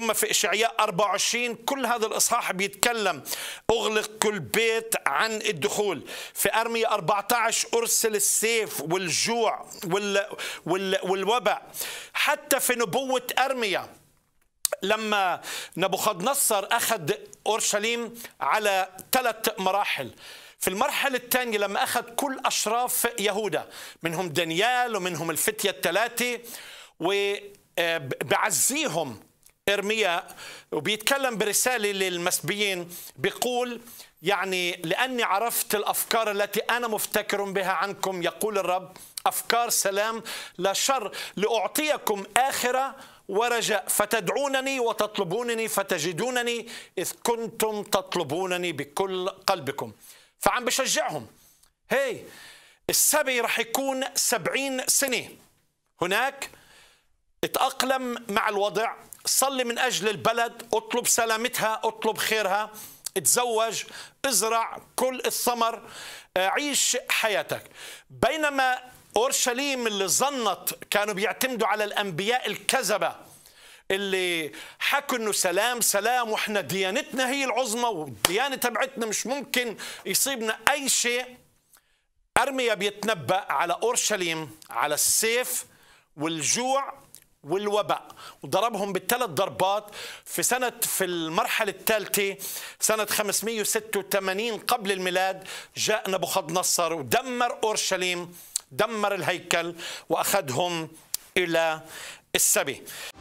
ثم في إشعياء 24 كل هذا الإصحاح بيتكلم أغلق كل بيت عن الدخول في أرمية 14 أرسل السيف والجوع وال وال والوباء حتى في نبوة ارمية لما نبوخذ نصر أخذ أورشليم على ثلاث مراحل في المرحلة الثانية لما أخذ كل أشراف يهودا منهم دانيال ومنهم الفتية الثلاثة وبعزيهم آه، إرمياء وبيتكلم برسالة للمسبيين بيقول يعني لأني عرفت الأفكار التي أنا مفتكر بها عنكم يقول الرب أفكار سلام لا شر لأعطيكم آخرة ورجاء فتدعونني وتطلبونني فتجدونني إذ كنتم تطلبونني بكل قلبكم فعم بشجعهم هي السبي رح يكون سبعين سنة هناك اتأقلم مع الوضع صلي من أجل البلد اطلب سلامتها اطلب خيرها تزوج ازرع كل الثمر آه، عيش حياتك بينما اورشليم اللي ظنت كانوا بيعتمدوا على الانبياء الكذبه اللي حكوا انه سلام سلام واحنا ديانتنا هي العظمى والديانه تبعتنا مش ممكن يصيبنا اي شيء ارميا بيتنبا على اورشليم على السيف والجوع والوباء وضربهم بالثلاث ضربات في سنة في المرحلة الثالثة سنة 586 قبل الميلاد جاء نبوخذ نصر ودمر أورشليم دمر الهيكل وأخذهم إلى السبي